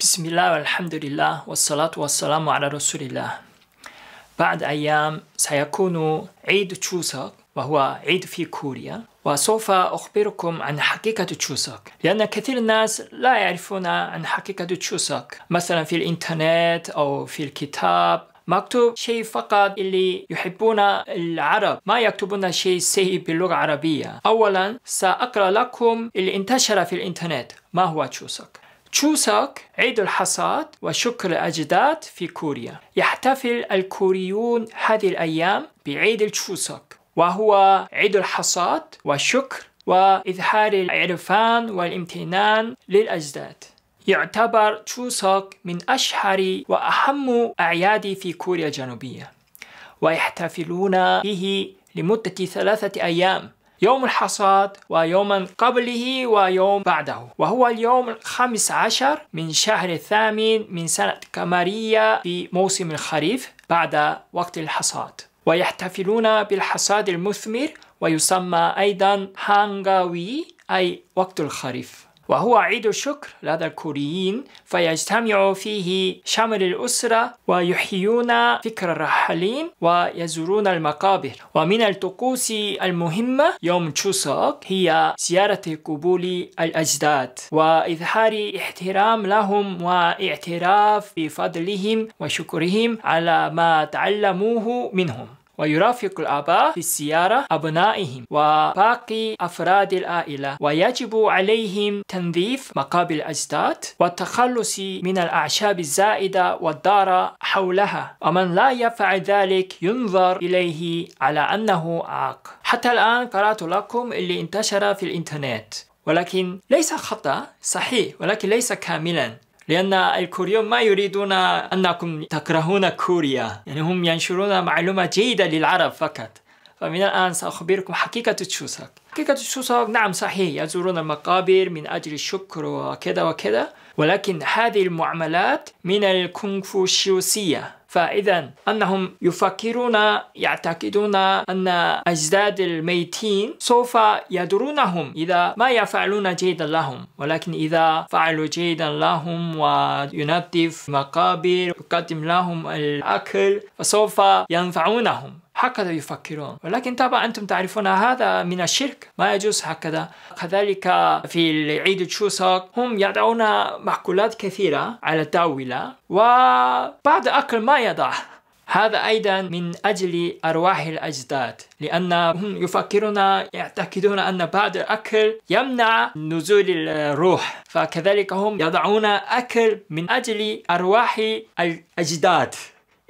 بسم الله والحمد لله والصلاة والسلام على رسول الله بعد أيام سيكون عيد تشوسك وهو عيد في كوريا وسوف أخبركم عن حقيقة تشوسك لأن كثير الناس لا يعرفون عن حقيقة تشوسك مثلا في الإنترنت أو في الكتاب مكتوب شيء فقط اللي يحبون العرب ما يكتبون شيء سيء باللغة العربية أولا سأقرأ لكم اللي انتشر في الإنترنت ما هو تشوسك تشوسك عيد الحصاد وشكر الأجداد في كوريا يحتفل الكوريون هذه الأيام بعيد التشوسك وهو عيد الحصاد والشكر وإظهار العرفان والامتنان للأجداد يعتبر تشوسوك من أشهر وأهم أعياد في كوريا الجنوبية ويحتفلون به لمدة ثلاثة أيام يوم الحصاد ويوما قبله ويوم بعده وهو اليوم الخامس عشر من شهر الثامن من سنة كمارية في موسم الخريف بعد وقت الحصاد ويحتفلون بالحصاد المثمر ويسمى أيضا هانغاوي أي وقت الخريف وهو عيد الشكر لدى الكوريين فيجتمع فيه شمل الأسرة ويحيون فكر الرحالين ويزورون المقابر ومن الطقوس المهمة يوم تشوسوك هي زيارة قبول الأجداد وإظهار احترام لهم واعتراف بفضلهم وشكرهم على ما تعلموه منهم ويرافق الآباء في السيارة أبنائهم وباقي أفراد العائلة ويجب عليهم تنظيف مقابل الأجداد والتخلص من الأعشاب الزائدة والدارة حولها ومن لا يفعل ذلك ينظر إليه على أنه عاق حتى الآن قرأت لكم اللي انتشر في الإنترنت ولكن ليس خطأ صحيح ولكن ليس كاملا لأن الكوريون ما يريدون أنكم تكرهون كوريا يعني هم ينشرون معلومة جيدة للعرب فقط فمن الآن سأخبركم حقيقة تشوسك حقيقة تشوسك نعم صحيح يزورون المقابر من أجل الشكر وكذا وكذا ولكن هذه المعاملات من الكونغ فو فإذا أنهم يفكرون يعتقدون أن أجداد الميتين سوف يدرونهم إذا ما يفعلون جيدا لهم ولكن إذا فعلوا جيدا لهم وينظف مقابر يقدم لهم الأكل فسوف ينفعونهم هكذا يفكرون ولكن طبعا أنتم تعرفون هذا من الشرك ما يجوز هكذا كذلك في عيد تشوسك هم يضعون مأكولات كثيرة على الطاولة وبعد أكل ما يضع هذا أيضا من أجل أرواح الأجداد لأنهم يفكرون يعتقدون أن بعض الأكل يمنع نزول الروح فكذلك هم يضعون أكل من أجل أرواح الأجداد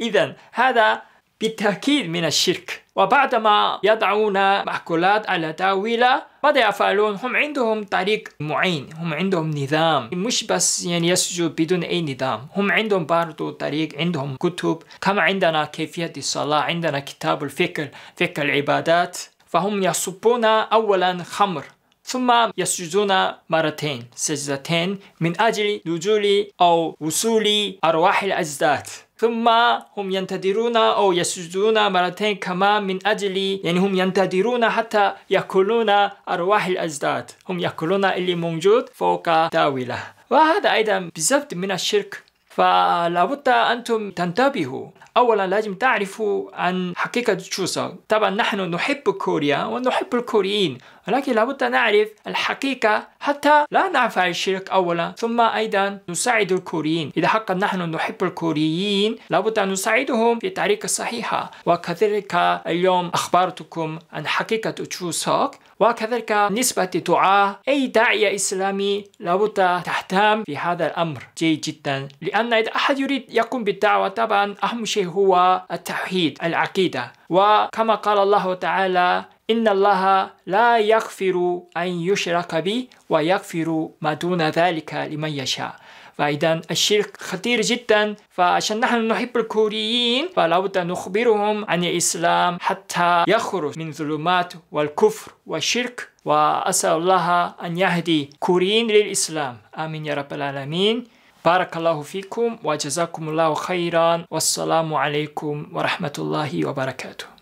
إذا هذا بالتأكيد من الشرك وبعدما يضعون مأكولات على طاولة ماذا يفعلون؟ هم عندهم طريق معين هم عندهم نظام مش بس يعني يسجد بدون أي نظام هم عندهم برضو طريق عندهم كتب كما عندنا كيفية الصلاة عندنا كتاب الفكر فكر العبادات فهم يصبون أولا خمر ثم يسجدون مرتين سجدتين من أجل نزول أو وصول أرواح الأجداد ثم هم ينتظرون أو يسجدون مرتين كمان من أجل يعني هم ينتظرون حتى يأكلون أرواح الأجداد هم يأكلون اللي موجود فوق تاولة وهذا أيضا بالضبط من الشرك فلابد أنتم تنتبهوا أولا لازم تعرفوا عن حقيقة الشوسك طبعا نحن نحب كوريا ونحب الكوريين لكن لابد نعرف الحقيقة حتى لا نفعل الشرك أولا ثم أيضا نساعد الكوريين إذا حقا نحن نحب الكوريين لابد أن نساعدهم في الطريقة الصحيحة وكذلك اليوم أخبرتكم عن حقيقة تشوسوك وكذلك نسبة دعاء أي داعية إسلامي لابد تهتم بهذا الأمر جيد جدا لأن أن إذا أحد يريد يقوم بالدعوة طبعا أهم شيء هو التوحيد العقيدة وكما قال الله تعالى إن الله لا يغفر أن يشرك به ويغفر ما دون ذلك لمن يشاء فإذا الشرك خطير جدا فعشان نحن نحب الكوريين فلابد نخبرهم عن الإسلام حتى يخرج من ظلمات والكفر والشرك وأسأل الله أن يهدي كوريين للإسلام آمين يا رب العالمين بارك الله فيكم وجزاكم الله خيرا والسلام عليكم ورحمة الله وبركاته